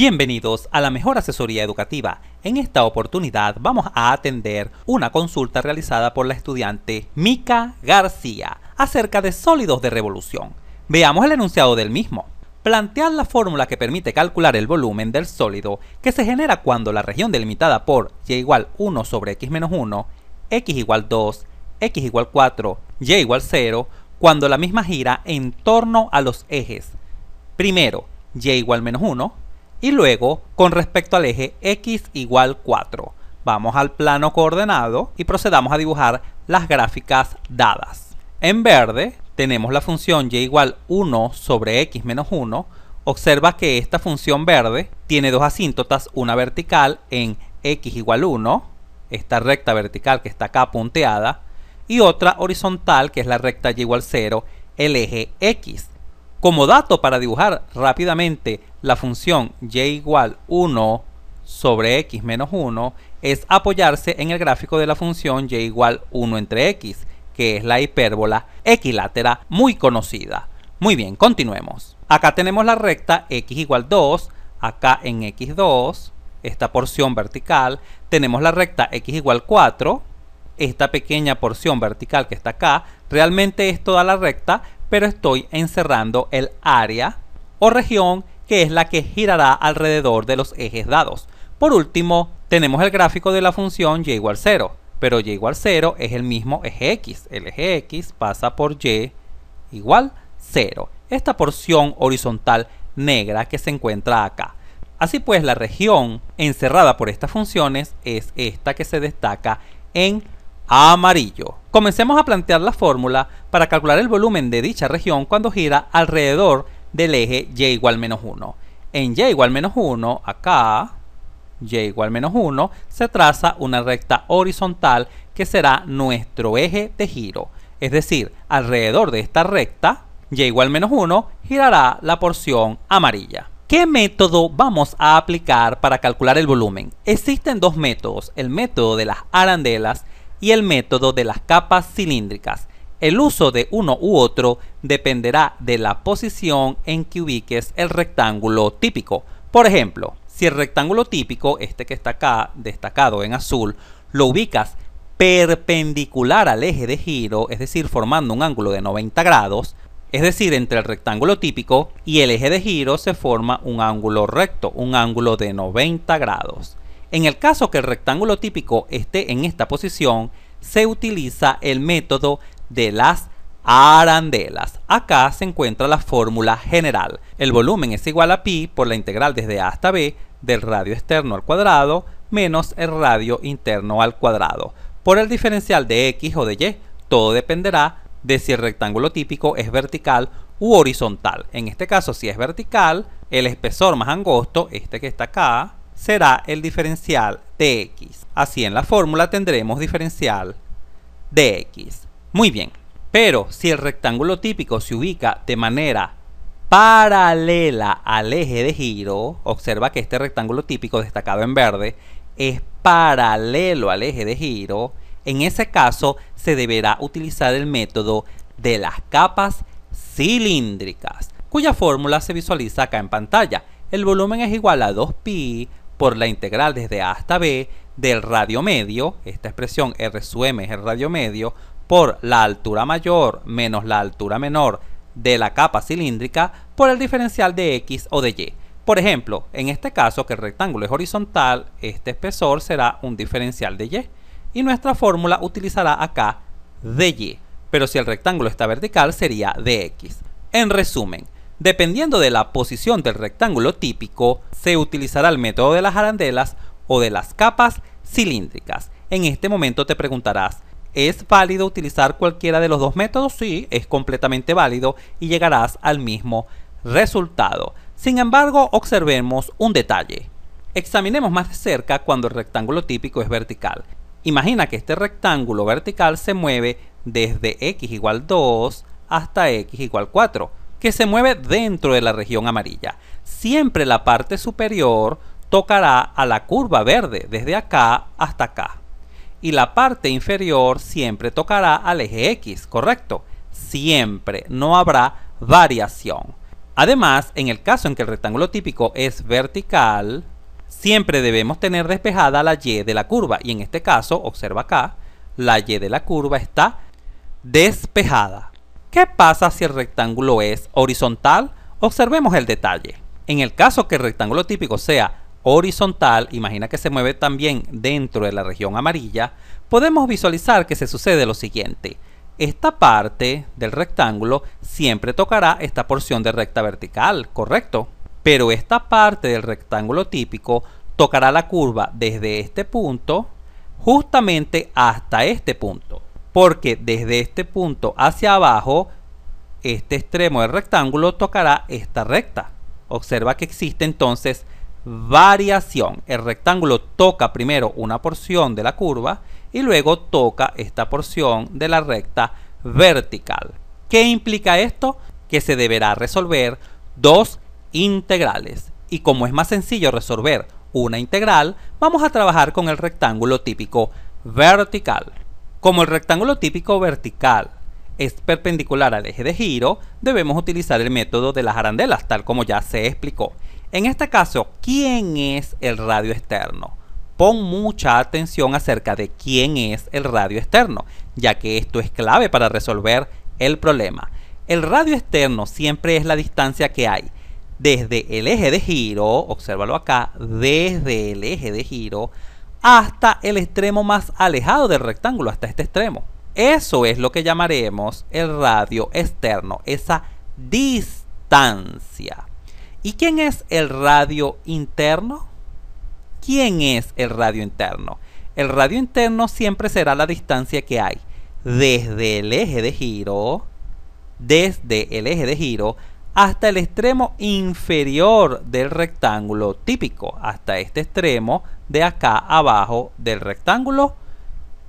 Bienvenidos a la mejor asesoría educativa. En esta oportunidad vamos a atender una consulta realizada por la estudiante Mica García acerca de sólidos de revolución. Veamos el enunciado del mismo. Plantear la fórmula que permite calcular el volumen del sólido que se genera cuando la región delimitada por y igual 1 sobre x menos 1, x igual 2, x igual 4, y igual 0, cuando la misma gira en torno a los ejes. Primero, y igual menos 1, y luego, con respecto al eje x igual 4, vamos al plano coordenado y procedamos a dibujar las gráficas dadas. En verde tenemos la función y igual 1 sobre x menos 1. Observa que esta función verde tiene dos asíntotas, una vertical en x igual 1, esta recta vertical que está acá punteada, y otra horizontal que es la recta y igual 0, el eje x. Como dato para dibujar rápidamente la función y igual 1 sobre x menos 1 es apoyarse en el gráfico de la función y igual 1 entre x, que es la hipérbola equilátera muy conocida. Muy bien, continuemos. Acá tenemos la recta x igual 2, acá en x2, esta porción vertical, tenemos la recta x igual 4, esta pequeña porción vertical que está acá, realmente es toda la recta, pero estoy encerrando el área o región que es la que girará alrededor de los ejes dados. Por último, tenemos el gráfico de la función y igual 0, pero y igual 0 es el mismo eje x. El eje x pasa por y igual 0, esta porción horizontal negra que se encuentra acá. Así pues, la región encerrada por estas funciones es esta que se destaca en amarillo. Comencemos a plantear la fórmula para calcular el volumen de dicha región cuando gira alrededor del eje y igual menos 1. En y igual menos 1, acá, y igual menos 1, se traza una recta horizontal que será nuestro eje de giro. Es decir, alrededor de esta recta, y igual menos 1, girará la porción amarilla. ¿Qué método vamos a aplicar para calcular el volumen? Existen dos métodos, el método de las arandelas y el método de las capas cilíndricas. El uso de uno u otro dependerá de la posición en que ubiques el rectángulo típico. Por ejemplo, si el rectángulo típico, este que está acá destacado en azul, lo ubicas perpendicular al eje de giro, es decir, formando un ángulo de 90 grados, es decir, entre el rectángulo típico y el eje de giro se forma un ángulo recto, un ángulo de 90 grados. En el caso que el rectángulo típico esté en esta posición, se utiliza el método de las arandelas. Acá se encuentra la fórmula general. El volumen es igual a pi por la integral desde A hasta B del radio externo al cuadrado menos el radio interno al cuadrado. Por el diferencial de x o de y, todo dependerá de si el rectángulo típico es vertical u horizontal. En este caso, si es vertical, el espesor más angosto, este que está acá, será el diferencial de x. Así en la fórmula tendremos diferencial de x. Muy bien, pero si el rectángulo típico se ubica de manera paralela al eje de giro, observa que este rectángulo típico destacado en verde es paralelo al eje de giro, en ese caso se deberá utilizar el método de las capas cilíndricas, cuya fórmula se visualiza acá en pantalla. El volumen es igual a 2pi por la integral desde A hasta B del radio medio, esta expresión R es el radio medio, por la altura mayor menos la altura menor de la capa cilíndrica por el diferencial de x o de y. Por ejemplo, en este caso que el rectángulo es horizontal, este espesor será un diferencial de y y nuestra fórmula utilizará acá de y, pero si el rectángulo está vertical sería de x. En resumen, dependiendo de la posición del rectángulo típico, se utilizará el método de las arandelas o de las capas cilíndricas. En este momento te preguntarás, ¿Es válido utilizar cualquiera de los dos métodos? Sí, es completamente válido y llegarás al mismo resultado. Sin embargo, observemos un detalle. Examinemos más de cerca cuando el rectángulo típico es vertical. Imagina que este rectángulo vertical se mueve desde x igual 2 hasta x igual 4, que se mueve dentro de la región amarilla. Siempre la parte superior tocará a la curva verde, desde acá hasta acá y la parte inferior siempre tocará al eje X, ¿correcto? Siempre, no habrá variación. Además, en el caso en que el rectángulo típico es vertical, siempre debemos tener despejada la Y de la curva y en este caso, observa acá, la Y de la curva está despejada. ¿Qué pasa si el rectángulo es horizontal? Observemos el detalle. En el caso que el rectángulo típico sea horizontal, imagina que se mueve también dentro de la región amarilla, podemos visualizar que se sucede lo siguiente. Esta parte del rectángulo siempre tocará esta porción de recta vertical, ¿correcto? Pero esta parte del rectángulo típico tocará la curva desde este punto justamente hasta este punto. Porque desde este punto hacia abajo, este extremo del rectángulo tocará esta recta. Observa que existe entonces variación. El rectángulo toca primero una porción de la curva y luego toca esta porción de la recta vertical. ¿Qué implica esto? Que se deberá resolver dos integrales. Y como es más sencillo resolver una integral, vamos a trabajar con el rectángulo típico vertical. Como el rectángulo típico vertical es perpendicular al eje de giro, debemos utilizar el método de las arandelas, tal como ya se explicó. En este caso, ¿quién es el radio externo? Pon mucha atención acerca de quién es el radio externo, ya que esto es clave para resolver el problema. El radio externo siempre es la distancia que hay desde el eje de giro, observalo acá, desde el eje de giro hasta el extremo más alejado del rectángulo, hasta este extremo. Eso es lo que llamaremos el radio externo, esa distancia. ¿Y quién es el radio interno? ¿Quién es el radio interno? El radio interno siempre será la distancia que hay desde el eje de giro, desde el eje de giro hasta el extremo inferior del rectángulo típico, hasta este extremo de acá abajo del rectángulo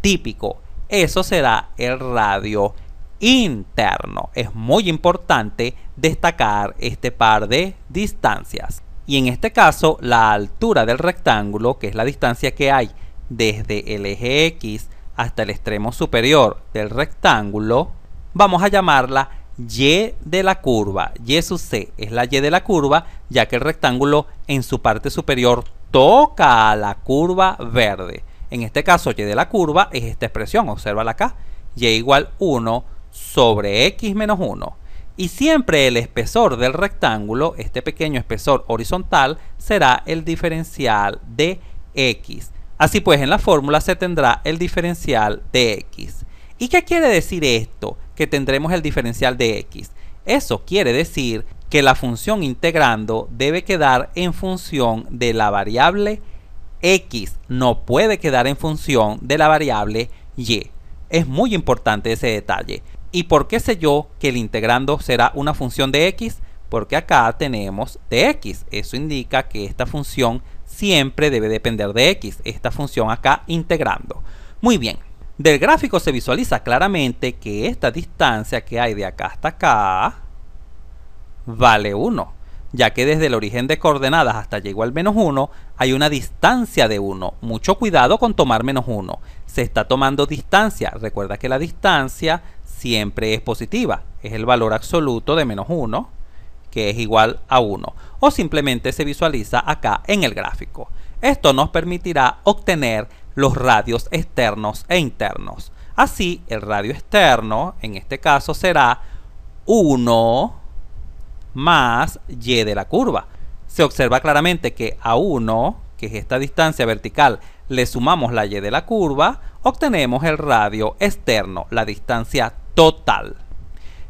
típico. Eso será el radio interno. Es muy importante destacar este par de distancias. Y en este caso, la altura del rectángulo, que es la distancia que hay desde el eje X hasta el extremo superior del rectángulo, vamos a llamarla y de la curva. Y sub c es la y de la curva, ya que el rectángulo en su parte superior toca a la curva verde. En este caso, y de la curva es esta expresión, observa acá, y igual 1 sobre x menos 1 y siempre el espesor del rectángulo, este pequeño espesor horizontal, será el diferencial de x. Así pues, en la fórmula se tendrá el diferencial de x. ¿Y qué quiere decir esto? Que tendremos el diferencial de x. Eso quiere decir que la función integrando debe quedar en función de la variable x, no puede quedar en función de la variable y. Es muy importante ese detalle. ¿Y por qué sé yo que el integrando será una función de x? Porque acá tenemos de x. Eso indica que esta función siempre debe depender de x. Esta función acá integrando. Muy bien. Del gráfico se visualiza claramente que esta distancia que hay de acá hasta acá vale 1 ya que desde el origen de coordenadas hasta llegó al menos 1 hay una distancia de 1. Mucho cuidado con tomar menos 1. Se está tomando distancia. Recuerda que la distancia siempre es positiva. Es el valor absoluto de menos 1, que es igual a 1. O simplemente se visualiza acá en el gráfico. Esto nos permitirá obtener los radios externos e internos. Así, el radio externo, en este caso, será 1 más y de la curva. Se observa claramente que a 1, que es esta distancia vertical, le sumamos la y de la curva, obtenemos el radio externo, la distancia total.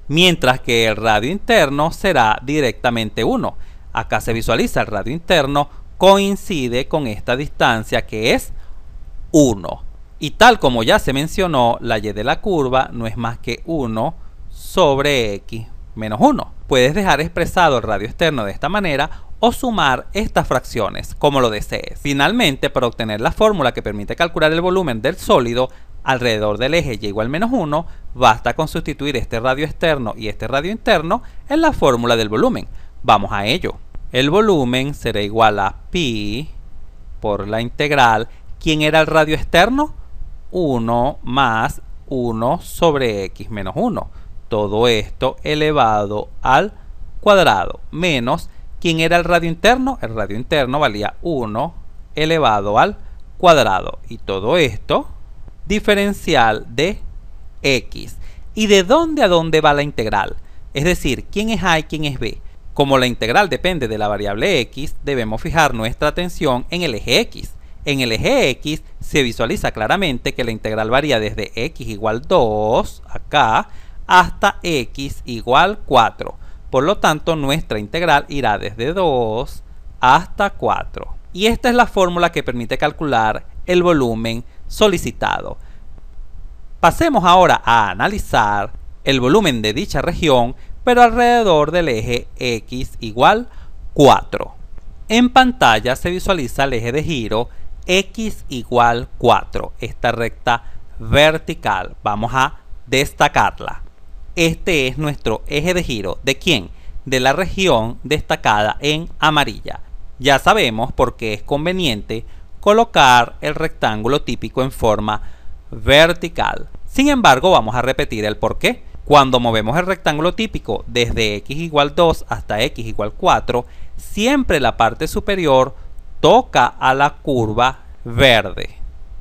Mientras que el radio interno será directamente 1. Acá se visualiza el radio interno, coincide con esta distancia que es 1. Y tal como ya se mencionó, la y de la curva no es más que 1 sobre x menos 1. Puedes dejar expresado el radio externo de esta manera o sumar estas fracciones como lo desees. Finalmente, para obtener la fórmula que permite calcular el volumen del sólido, alrededor del eje y igual menos 1, basta con sustituir este radio externo y este radio interno en la fórmula del volumen. Vamos a ello. El volumen será igual a pi por la integral. ¿Quién era el radio externo? 1 más 1 sobre x menos 1. Todo esto elevado al cuadrado menos ¿quién era el radio interno? El radio interno valía 1 elevado al cuadrado. Y todo esto diferencial de x. ¿Y de dónde a dónde va la integral? Es decir, ¿quién es a y quién es b? Como la integral depende de la variable x, debemos fijar nuestra atención en el eje x. En el eje x se visualiza claramente que la integral varía desde x igual 2, acá, hasta x igual 4. Por lo tanto, nuestra integral irá desde 2 hasta 4. Y esta es la fórmula que permite calcular el volumen solicitado. Pasemos ahora a analizar el volumen de dicha región, pero alrededor del eje X igual 4. En pantalla se visualiza el eje de giro X igual 4, esta recta vertical. Vamos a destacarla. Este es nuestro eje de giro. ¿De quién? De la región destacada en amarilla. Ya sabemos por qué es conveniente colocar el rectángulo típico en forma vertical. Sin embargo, vamos a repetir el porqué Cuando movemos el rectángulo típico desde x igual 2 hasta x igual 4, siempre la parte superior toca a la curva verde.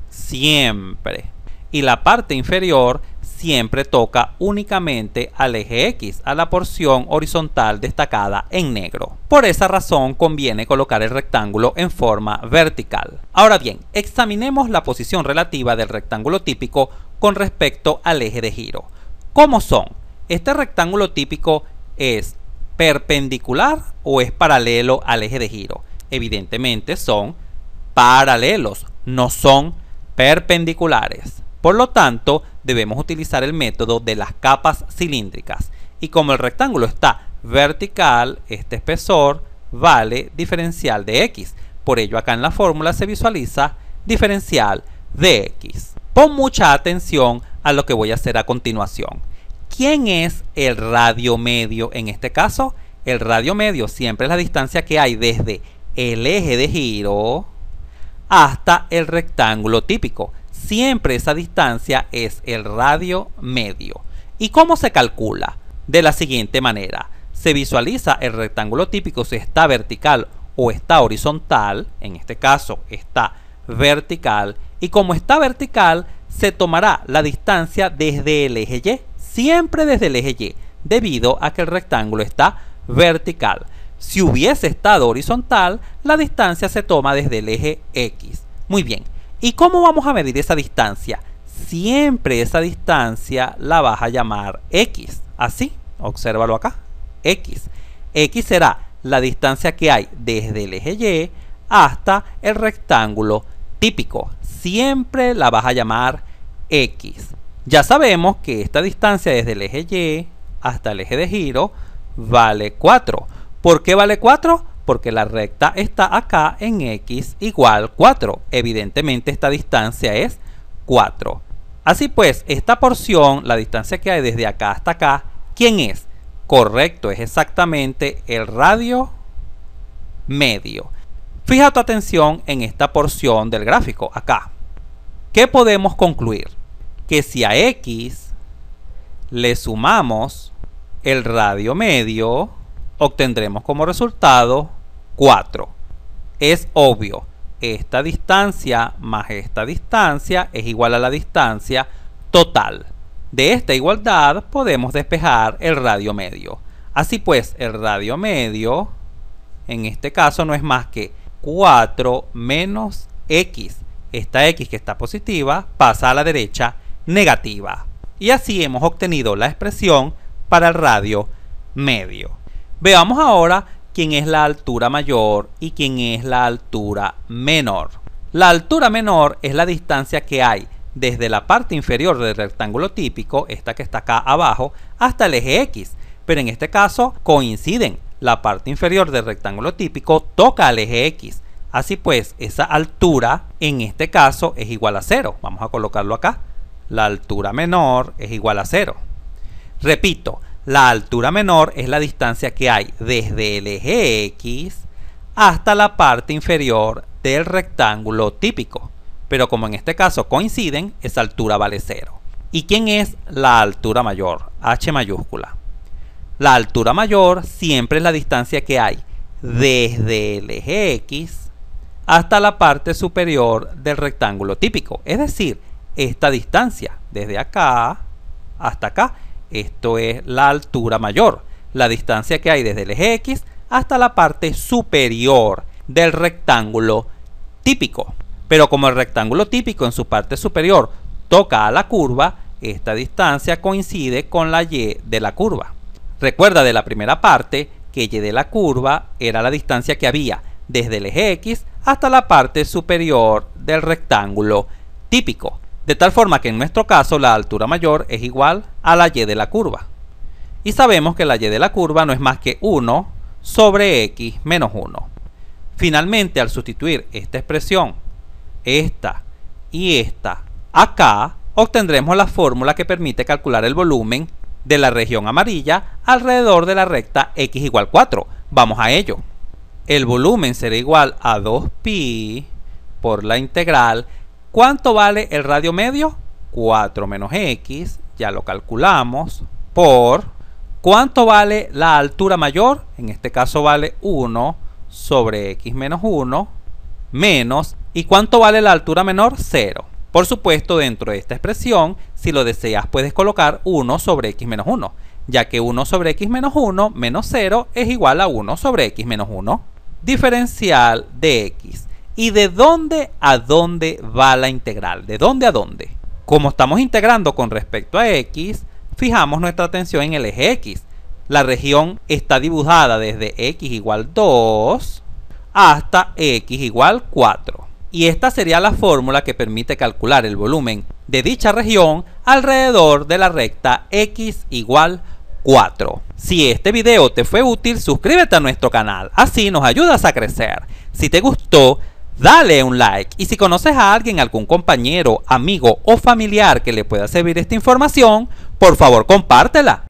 Siempre. Y la parte inferior siempre toca únicamente al eje X, a la porción horizontal destacada en negro. Por esa razón conviene colocar el rectángulo en forma vertical. Ahora bien, examinemos la posición relativa del rectángulo típico con respecto al eje de giro. ¿Cómo son? Este rectángulo típico es perpendicular o es paralelo al eje de giro. Evidentemente son paralelos, no son perpendiculares. Por lo tanto, debemos utilizar el método de las capas cilíndricas. Y como el rectángulo está vertical, este espesor vale diferencial de x. Por ello acá en la fórmula se visualiza diferencial de x. Pon mucha atención a lo que voy a hacer a continuación. ¿Quién es el radio medio en este caso? El radio medio siempre es la distancia que hay desde el eje de giro hasta el rectángulo típico. Siempre esa distancia es el radio medio. ¿Y cómo se calcula? De la siguiente manera. Se visualiza el rectángulo típico si está vertical o está horizontal, en este caso está vertical, y como está vertical, se tomará la distancia desde el eje Y, siempre desde el eje Y, debido a que el rectángulo está vertical. Si hubiese estado horizontal, la distancia se toma desde el eje X. Muy bien, ¿Y cómo vamos a medir esa distancia? Siempre esa distancia la vas a llamar X. Así, obsérvalo acá. X. X será la distancia que hay desde el eje Y hasta el rectángulo típico. Siempre la vas a llamar X. Ya sabemos que esta distancia desde el eje Y hasta el eje de giro vale 4. ¿Por qué vale 4? porque la recta está acá en x igual 4. Evidentemente esta distancia es 4. Así pues, esta porción, la distancia que hay desde acá hasta acá, ¿quién es? Correcto, es exactamente el radio medio. Fija tu atención en esta porción del gráfico, acá. ¿Qué podemos concluir? Que si a x le sumamos el radio medio, obtendremos como resultado 4. Es obvio, esta distancia más esta distancia es igual a la distancia total. De esta igualdad podemos despejar el radio medio. Así pues, el radio medio, en este caso, no es más que 4 menos x. Esta x que está positiva pasa a la derecha negativa. Y así hemos obtenido la expresión para el radio medio. Veamos ahora quién es la altura mayor y quién es la altura menor. La altura menor es la distancia que hay desde la parte inferior del rectángulo típico, esta que está acá abajo, hasta el eje X, pero en este caso coinciden. La parte inferior del rectángulo típico toca al eje X. Así pues, esa altura en este caso es igual a cero. Vamos a colocarlo acá. La altura menor es igual a cero. Repito, la altura menor es la distancia que hay desde el eje X hasta la parte inferior del rectángulo típico. Pero como en este caso coinciden, esa altura vale cero. ¿Y quién es la altura mayor? H mayúscula. La altura mayor siempre es la distancia que hay desde el eje X hasta la parte superior del rectángulo típico. Es decir, esta distancia desde acá hasta acá esto es la altura mayor, la distancia que hay desde el eje X hasta la parte superior del rectángulo típico. Pero como el rectángulo típico en su parte superior toca a la curva, esta distancia coincide con la y de la curva. Recuerda de la primera parte que y de la curva era la distancia que había desde el eje X hasta la parte superior del rectángulo típico de tal forma que en nuestro caso la altura mayor es igual a la y de la curva. Y sabemos que la y de la curva no es más que 1 sobre x menos 1. Finalmente, al sustituir esta expresión, esta y esta acá, obtendremos la fórmula que permite calcular el volumen de la región amarilla alrededor de la recta x igual 4. Vamos a ello. El volumen será igual a 2pi por la integral ¿Cuánto vale el radio medio? 4 menos x, ya lo calculamos, por ¿cuánto vale la altura mayor? En este caso vale 1 sobre x menos 1, menos, ¿y cuánto vale la altura menor? 0. Por supuesto, dentro de esta expresión, si lo deseas, puedes colocar 1 sobre x menos 1, ya que 1 sobre x menos 1 menos 0 es igual a 1 sobre x menos 1. Diferencial de x ¿Y de dónde a dónde va la integral? ¿De dónde a dónde? Como estamos integrando con respecto a x, fijamos nuestra atención en el eje x. La región está dibujada desde x igual 2 hasta x igual 4. Y esta sería la fórmula que permite calcular el volumen de dicha región alrededor de la recta x igual 4. Si este video te fue útil, suscríbete a nuestro canal, así nos ayudas a crecer. Si te gustó, dale un like. Y si conoces a alguien, algún compañero, amigo o familiar que le pueda servir esta información, por favor compártela.